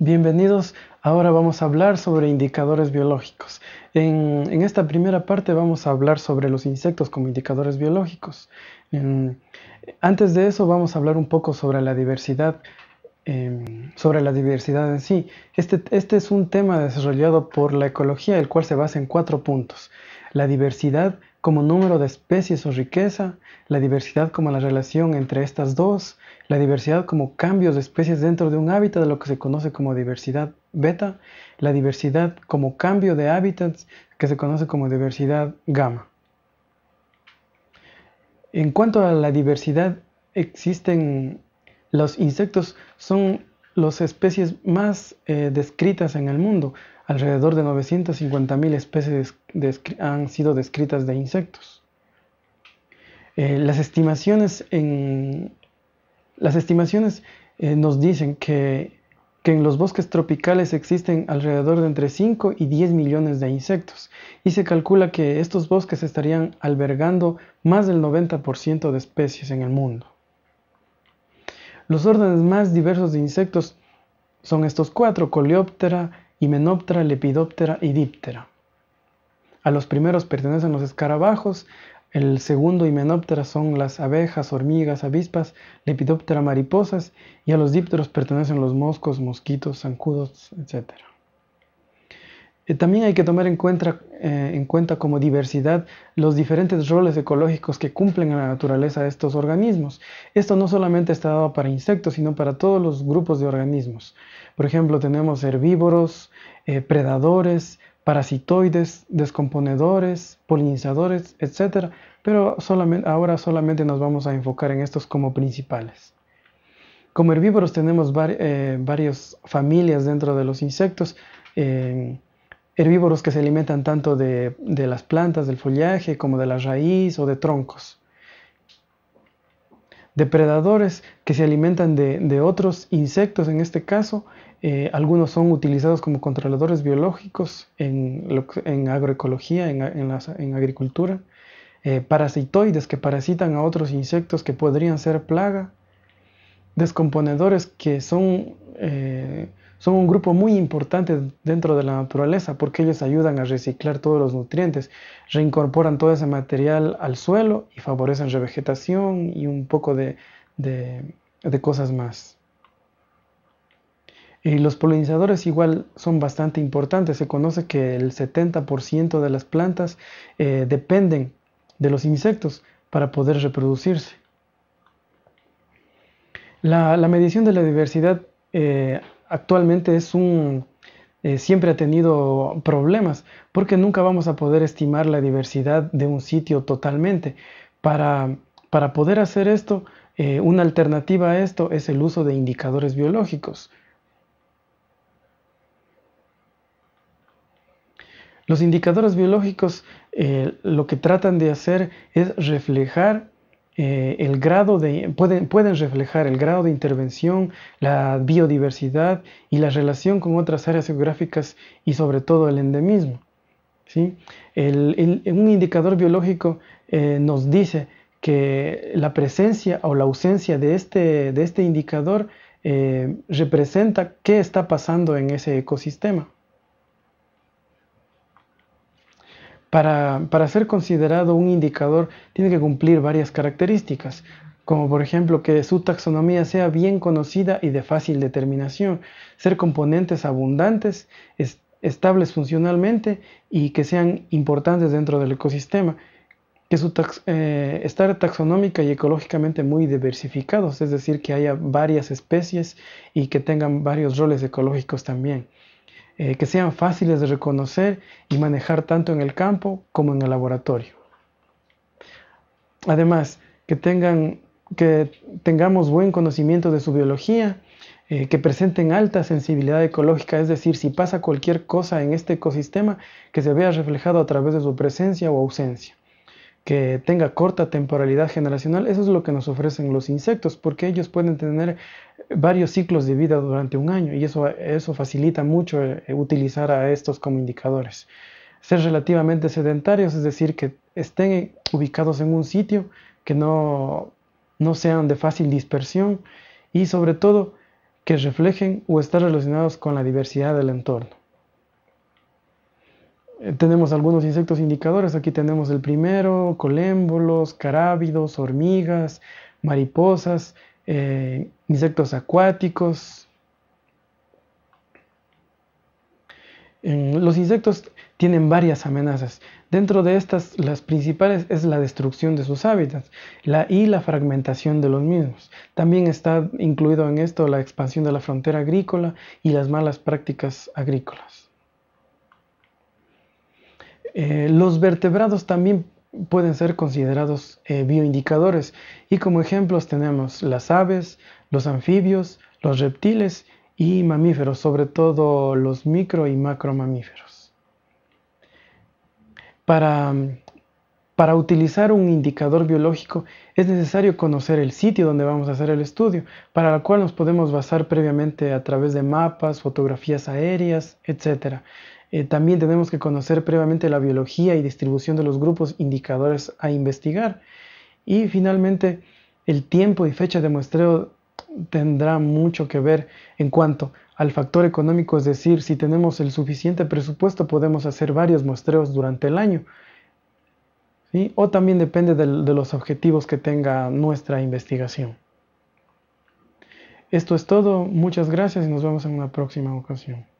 Bienvenidos, ahora vamos a hablar sobre indicadores biológicos. En, esta primera parte vamos a hablar sobre los insectos como indicadores biológicos. antes de eso vamos a hablar un poco sobre la diversidad, em, sobre la diversidad en sí. Este, este es un tema desarrollado por la ecología, el cual se basa en cuatro puntos. La diversidad, como número de especies o riqueza, la diversidad como la relación entre estas dos, la diversidad como cambios de especies dentro de un hábitat, lo que se conoce como diversidad beta, la diversidad como cambio de hábitats, que se conoce como diversidad gamma. En cuanto a la diversidad, existen los insectos, son las especies más eh, descritas en el mundo. Alrededor de 950.000 especies han sido descritas de insectos. Eh, las estimaciones, eh, nos dicen que, que, en los bosques tropicales existen alrededor de entre 5 y 10 millones de insectos y se calcula que estos bosques estarían albergando más del 90% de especies en el mundo. Los órdenes más diversos de insectos son estos cuatro, coleóptera, himenóptera, lepidóptera y díptera. A los primeros pertenecen los escarabajos, el segundo himenóptera son las abejas, hormigas, avispas, lepidóptera, mariposas y a los dípteros pertenecen los moscos, mosquitos, zancudos, etcétera. Eh, también hay que tomar en cuenta, eh, en cuenta como diversidad los diferentes roles ecológicos que cumplen en la naturaleza estos organismos. Esto no solamente está dado para insectos, sino para todos los grupos de organismos. Por ejemplo, tenemos herbívoros, eh, predadores, parasitoides, descomponedores, polinizadores, etc. Pero solamente, ahora solamente nos vamos a enfocar en estos como principales. Como herbívoros tenemos varias familias dentro de los insectos herbívoros que se alimentan tanto de, las plantas, del follaje, como de la raíz o de troncos. Depredadores que se alimentan de, otros insectos, en este caso, eh, algunos son utilizados como controladores biológicos en, agroecología, en, agricultura. Eh, parasitoides que parasitan a otros insectos que podrían ser plaga. Descomponedores que son... Eh, son un grupo muy importante dentro de la naturaleza porque ellos ayudan a reciclar todos los nutrientes, reincorporan todo ese material al suelo y favorecen revegetación y un poco de, de, cosas más. Y los polinizadores igual son bastante importantes. Se conoce que el 70% de las plantas eh, dependen de los insectos para poder reproducirse. La, medición de la diversidad eh, actualmente es un, eh, siempre ha tenido problemas, porque nunca vamos a poder estimar la diversidad de un sitio totalmente. Para, poder hacer esto, eh, una alternativa a esto es el uso de indicadores biológicos. Los indicadores biológicos eh, lo que tratan de hacer es reflejar eh, el grado de, pueden, pueden reflejar el grado de intervención, la biodiversidad y la relación con otras áreas geográficas y sobre todo el endemismo. ¿sí? un indicador biológico eh, nos dice que la presencia o la ausencia de este, de este indicador eh, representa qué está pasando en ese ecosistema. Para, ser considerado un indicador tiene que cumplir varias características, como por ejemplo que su taxonomía sea bien conocida y de fácil determinación, ser componentes abundantes, estables funcionalmente y que sean importantes dentro del ecosistema, que su eh, estar taxonómica y ecológicamente muy diversificados, es decir, que haya varias especies y que tengan varios roles ecológicos también. Eh, que sean fáciles de reconocer y manejar tanto en el campo como en el laboratorio. Además, que, tengan, que tengamos buen conocimiento de su biología, eh, que presenten alta sensibilidad ecológica, es decir, si pasa cualquier cosa en este ecosistema, que se vea reflejado a través de su presencia o ausencia que tenga corta temporalidad generacional, eso es lo que nos ofrecen los insectos, porque ellos pueden tener varios ciclos de vida durante un año y eso, eso facilita mucho eh, utilizar a estos como indicadores. Ser relativamente sedentarios, es decir, que estén ubicados en un sitio, que no, no sean de fácil dispersión y sobre todo que reflejen o estén relacionados con la diversidad del entorno. Eh, tenemos algunos insectos indicadores, aquí tenemos el primero, colémbolos, carábidos, hormigas, mariposas, eh, insectos acuáticos. los insectos tienen varias amenazas. Dentro de estas, las principales es la destrucción de sus hábitats y la fragmentación de los mismos. También está incluido en esto la expansión de la frontera agrícola y las malas prácticas agrícolas. Eh, los vertebrados también pueden ser considerados eh, bioindicadores y como ejemplos tenemos las aves, los anfibios, los reptiles y mamíferos, sobre todo los micro y macro mamíferos. Para, para utilizar un indicador biológico es necesario conocer el sitio donde vamos a hacer el estudio, para lo cual nos podemos basar previamente a través de mapas, fotografías aéreas, etc. Eh, también tenemos que conocer previamente la biología y distribución de los grupos indicadores a investigar. Y finalmente, el tiempo y fecha de muestreo tendrá mucho que ver en cuanto al factor económico, es decir, si tenemos el suficiente presupuesto podemos hacer varios muestreos durante el año. O también depende de los objetivos que tenga nuestra investigación. Esto es todo, muchas gracias y nos vemos en una próxima ocasión.